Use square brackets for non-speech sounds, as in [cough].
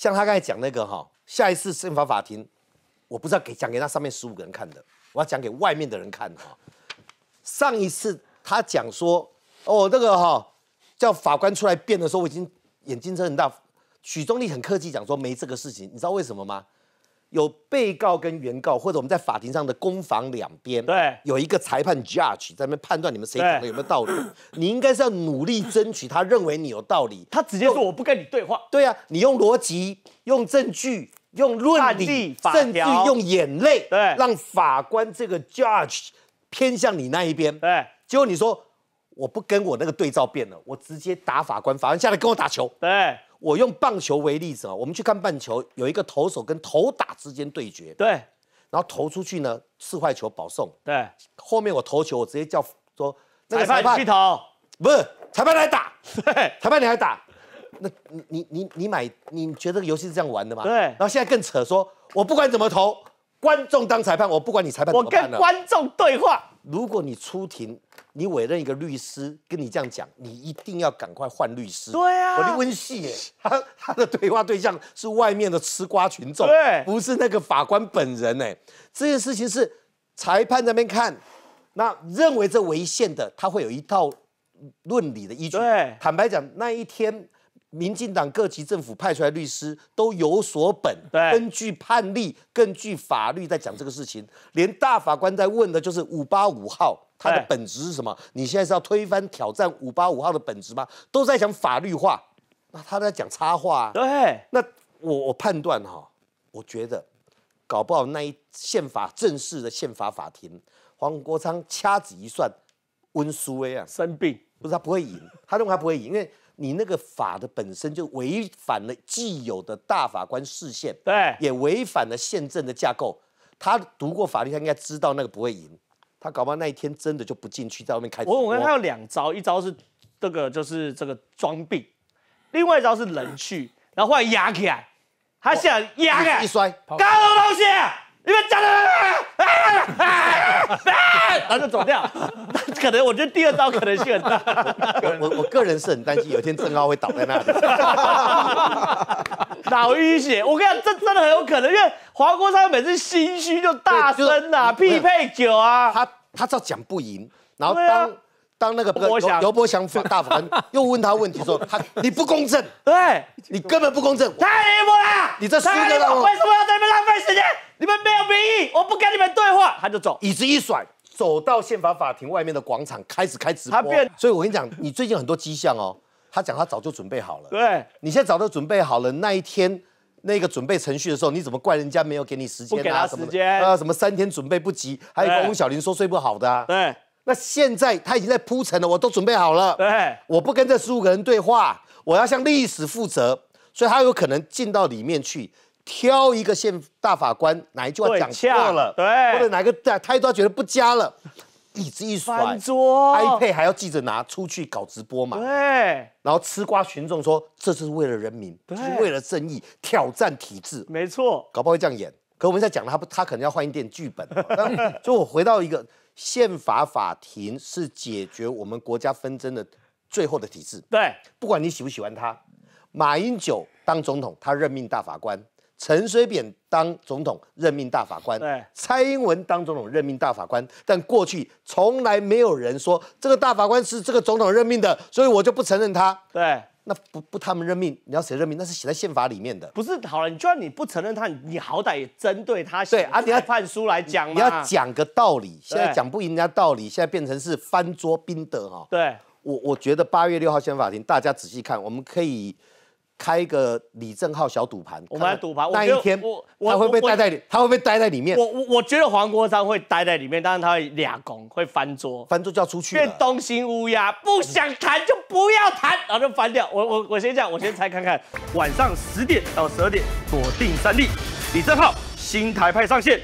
像他刚才讲那个哈，下一次宪法法庭，我不知道给讲给那上面十五个人看的，我要讲给外面的人看哈。上一次他讲说，哦，那个哈叫法官出来辩的时候，我已经眼睛睁很大，许宗力很客气讲说没这个事情，你知道为什么吗？有被告跟原告，或者我们在法庭上的攻防两边，对，有一个裁判 judge 在那边判断你们谁讲的有没有道理。[clears throat] 你应该是要努力争取他认为你有道理，他直接说我不跟你对话。对啊，你用逻辑、用证据、用论理、甚至用眼泪，对，让法官这个 judge 偏向你那一边。对，结果你说我不跟我那个对照变了，我直接打法官，法官下来跟我打球。对。我用棒球为例子啊，我们去看棒球有一个投手跟投打之间对决，对，然后投出去呢四坏球保送，对，后面我投球我直接叫说，裁判去投，不是裁判来打，裁判你还打，那你你你买你觉得这个游戏是这样玩的吗？对，然后现在更扯，说我不管怎么投。观众当裁判，我不管你裁判怎么我跟观众对话。如果你出庭，你委任一个律师跟你这样讲，你一定要赶快换律师。对啊，我的温戏，[laughs] 他他的对话对象是外面的吃瓜群众，对，不是那个法官本人。哎，这件事情是裁判那边看，那认为这违宪的，他会有一套论理的依据。对，坦白讲，那一天。民进党各级政府派出来律师都有所本，根据判例，根据法律在讲这个事情。连大法官在问的就是五八五号，它的本质是什么？你现在是要推翻挑战五八五号的本质吗？都在讲法律化，那他在讲插话。对，那我我判断哈，我觉得搞不好那一宪法正式的宪法法庭，黄国昌掐指一算，温书威啊生病，不是他不会赢，他认为他不会赢，因为。你那个法的本身就违反了既有的大法官视线，对，也违反了宪政的架构。他读过法律，他应该知道那个不会赢。他搞不好那一天真的就不进去，在外面开。我我跟他有两招，一招是这个就是这个装病，另外一招是人去，[laughs] 然后后来压起来，他想压起来，一摔，搞什么东西？你们讲的，然后走掉。可能我觉得第二刀可能性很大。[laughs] 我我我个人是很担心，有一天郑浩会倒在那里，脑 [laughs] 淤血。我跟你讲，这真的很有可能，因为华国他每次心虚就大声呐，匹配酒啊。他他知道讲不赢，然后当当那个 [laughs] 刘刘伯强放大分，又问他问题说：“他你不公正，对你根本不公正，太离谱了！你这四个为什么要在那边浪费时间？你们没有民意，我不跟你们对话，他就走，椅子一甩。”走到宪法法庭外面的广场，开始开直播。他变，所以我跟你讲，你最近很多迹象哦。他讲他早就准备好了。对，你现在早就准备好了。那一天那个准备程序的时候，你怎么怪人家没有给你时间？不给他时间？呃，什么三天准备不及？还有翁小玲说睡不好的。对，那现在他已经在铺陈了，我都准备好了。对，我不跟这十五个人对话，我要向历史负责，所以他有可能进到里面去。挑一个宪大法官，哪一句话讲错了？对，或者哪个哪一句觉得不加了，椅子一甩，桌，iPad 还要记着拿出去搞直播嘛？对。然后吃瓜群众说：“这是为了人民，是为了正义，挑战体制。”没错，搞不好会这样演。可我们现在讲了，他不，他可能要换一点剧本。[laughs] 就我回到一个宪法法庭，是解决我们国家纷争的最后的体制。对，不管你喜不喜欢他，马英九当总统，他任命大法官。陈水扁当总统任命大法官，蔡英文当总统任命大法官，但过去从来没有人说这个大法官是这个总统任命的，所以我就不承认他。对，那不不他们任命，你要谁任命？那是写在宪法里面的。不是，好了，你就算你不承认他，你好歹也针对他对，迪要判书来讲你要讲个道理，现在讲不赢人家道理，现在变成是翻桌兵的哈。对，我我觉得八月六号宪法庭，大家仔细看，我们可以。开一个李正浩小赌盘，我们来赌盘。那一天他会不会待在里？他会不会待在里面？我我我觉得黄国昌会待在里面，但是他会俩拱，会翻桌，翻桌就要出去。变东星乌鸦，不想谈就不要谈，然后就翻掉。我我我先讲，我先猜看看。晚上十点到十二点，锁定三立，李正浩新台派上线。